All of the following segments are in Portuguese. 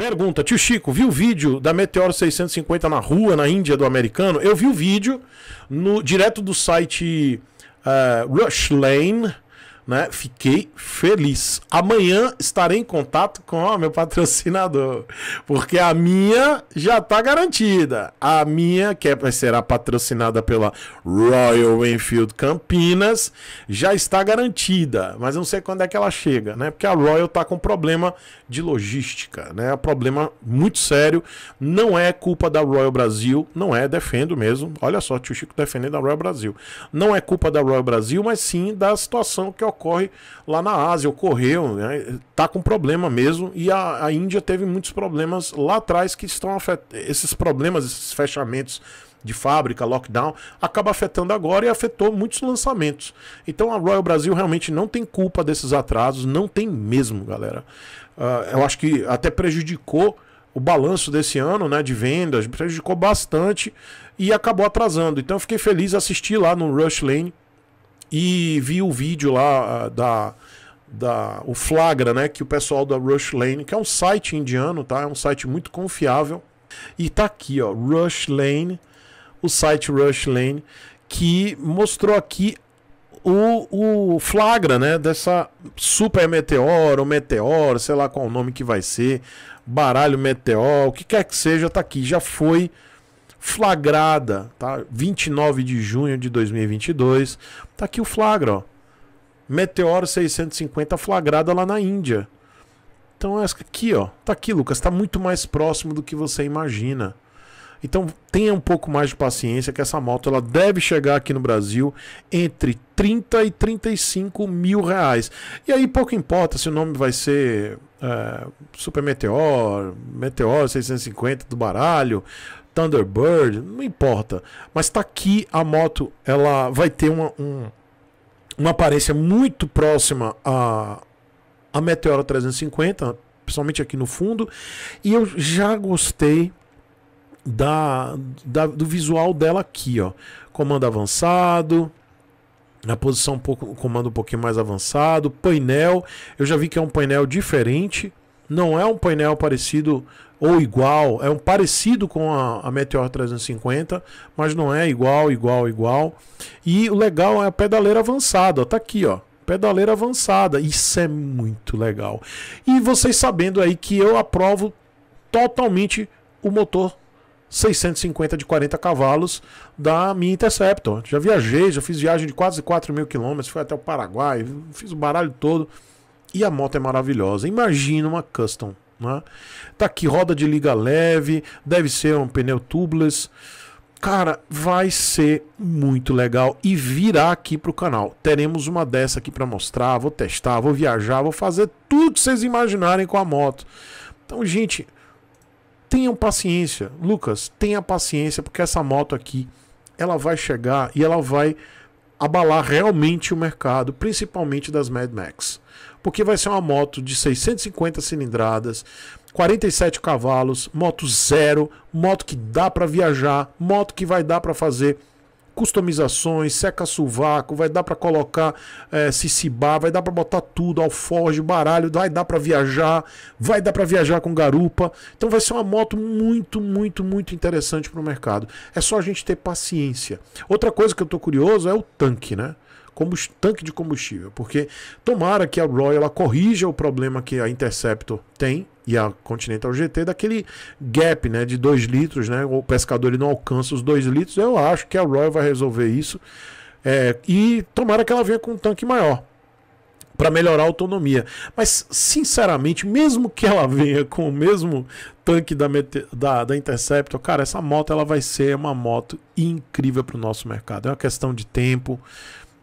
Pergunta, tio Chico, viu o vídeo da Meteor 650 na rua, na Índia, do americano? Eu vi o vídeo no direto do site uh, Rush Lane, né? Fiquei feliz. Amanhã estarei em contato com o meu patrocinador, porque a minha já está garantida. A minha, que é, será patrocinada pela Royal Enfield Campinas, já está garantida, mas eu não sei quando é que ela chega, né? Porque a Royal está com problema de logística, né? É um problema muito sério. Não é culpa da Royal Brasil, não é, defendo mesmo. Olha só, tio Chico defendendo a Royal Brasil. Não é culpa da Royal Brasil, mas sim da situação que ocorre ocorre lá na Ásia, ocorreu, né? tá com problema mesmo. E a, a Índia teve muitos problemas lá atrás que estão afetando. Esses problemas, esses fechamentos de fábrica, lockdown, acaba afetando agora e afetou muitos lançamentos. Então a Royal Brasil realmente não tem culpa desses atrasos, não tem mesmo, galera. Uh, eu acho que até prejudicou o balanço desse ano, né, de vendas, prejudicou bastante e acabou atrasando. Então eu fiquei feliz assistir lá no Rush Lane e vi o vídeo lá ah, da, da o flagra, né, que o pessoal da Rush Lane, que é um site indiano, tá? É um site muito confiável. E tá aqui, ó, Rush Lane, o site Rush Lane que mostrou aqui o, o flagra, né, dessa super meteoro, meteoro, sei lá qual o nome que vai ser, baralho meteoro, o que quer que seja, tá aqui, já foi flagrada, tá? 29 de junho de 2022. Tá aqui o flagra, ó. Meteoro 650 flagrada lá na Índia. Então essa é aqui, ó, tá aqui, Lucas, tá muito mais próximo do que você imagina. Então tenha um pouco mais de paciência que essa moto ela deve chegar aqui no Brasil entre 30 e 35 mil reais. E aí pouco importa se o nome vai ser é, Super Meteor, Meteor 650 do baralho, Thunderbird, não importa. Mas tá aqui a moto, ela vai ter uma, um, uma aparência muito próxima à, a Meteora 350, principalmente aqui no fundo. E eu já gostei da, da, do visual dela aqui, ó. Comando avançado, na posição um pouco, comando um pouquinho mais avançado, painel. Eu já vi que é um painel diferente não é um painel parecido ou igual, é um parecido com a, a Meteor 350, mas não é igual, igual, igual. E o legal é a pedaleira avançada, tá aqui, ó. Pedaleira avançada, isso é muito legal. E vocês sabendo aí que eu aprovo totalmente o motor 650 de 40 cavalos da minha Interceptor. Já viajei, já fiz viagem de quase 4 mil quilômetros, fui até o Paraguai, fiz o baralho todo. E a moto é maravilhosa. Imagina uma custom. Né? Tá aqui roda de liga leve, deve ser um pneu tubeless. Cara, vai ser muito legal e virá aqui pro canal. Teremos uma dessa aqui para mostrar, vou testar, vou viajar, vou fazer tudo que vocês imaginarem com a moto. Então, gente, tenham paciência. Lucas, tenha paciência porque essa moto aqui, ela vai chegar e ela vai abalar realmente o mercado, principalmente das Mad Max porque vai ser uma moto de 650 cilindradas, 47 cavalos, moto zero, moto que dá para viajar, moto que vai dar para fazer customizações, seca sovaco, vai dar para colocar é, vai dar para botar tudo, alforge, baralho, vai dar para viajar, vai dar para viajar com garupa. Então vai ser uma moto muito, muito, muito interessante para o mercado. É só a gente ter paciência. Outra coisa que eu tô curioso é o tanque, né? tanque de combustível, porque tomara que a Royal corrija o problema que a Interceptor tem e a Continental GT daquele gap, né, de 2 litros, né? O pescador ele não alcança os 2 litros. Eu acho que a Royal vai resolver isso. É, e tomara que ela venha com um tanque maior para melhorar a autonomia. Mas, sinceramente, mesmo que ela venha com o mesmo tanque da, da, da Interceptor, cara, essa moto ela vai ser uma moto incrível para o nosso mercado. É uma questão de tempo.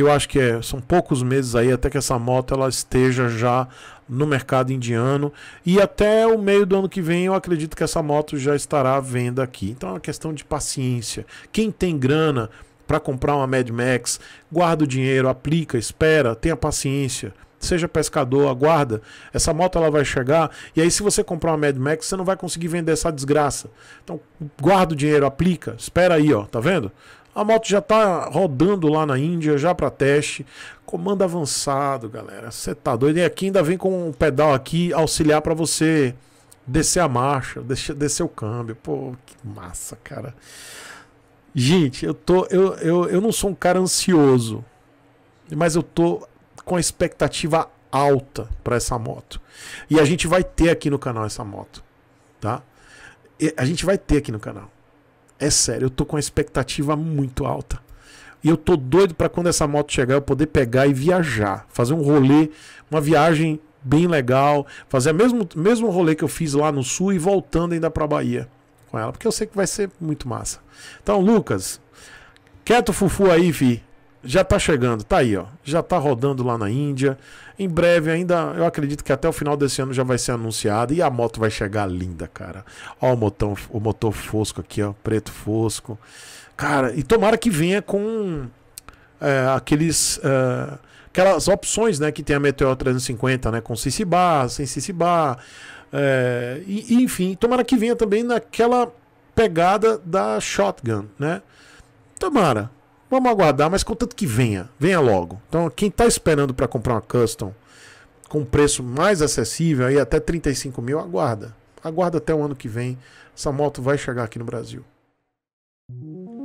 Eu acho que é, são poucos meses aí até que essa moto ela esteja já no mercado indiano e até o meio do ano que vem eu acredito que essa moto já estará à venda aqui. Então é uma questão de paciência. Quem tem grana para comprar uma Mad Max, guarda o dinheiro, aplica, espera, tenha paciência seja pescador, aguarda, essa moto ela vai chegar, e aí se você comprar uma Mad Max, você não vai conseguir vender essa desgraça. Então, guarda o dinheiro, aplica, espera aí, ó, tá vendo? A moto já tá rodando lá na Índia, já para teste. Comando avançado, galera. Você tá doido? E aqui ainda vem com um pedal aqui auxiliar para você descer a marcha, descer, o câmbio. Pô, que massa, cara. Gente, eu tô eu, eu, eu não sou um cara ansioso, mas eu tô com a expectativa alta para essa moto. E a gente vai ter aqui no canal essa moto, tá? E a gente vai ter aqui no canal. É sério, eu tô com uma expectativa muito alta. E eu tô doido para quando essa moto chegar eu poder pegar e viajar, fazer um rolê, uma viagem bem legal, fazer o mesmo, mesmo rolê que eu fiz lá no sul e voltando ainda para Bahia com ela, porque eu sei que vai ser muito massa. Então, Lucas, quieto fufu aí, fi já está chegando, tá aí, ó. Já está rodando lá na Índia. Em breve, ainda, eu acredito que até o final desse ano já vai ser anunciada e a moto vai chegar linda, cara. Ó, o motor, o motor fosco aqui, ó, preto fosco. Cara, e tomara que venha com é, aqueles. É, aquelas opções, né, que tem a Meteor 350, né, com CC bar, sem CC bar, é, e, e, enfim, tomara que venha também naquela pegada da Shotgun, né? Tomara, Vamos aguardar, mas contanto que venha, venha logo. Então, quem está esperando para comprar uma custom com preço mais acessível, aí até 35 mil, aguarda. Aguarda até o ano que vem. Essa moto vai chegar aqui no Brasil.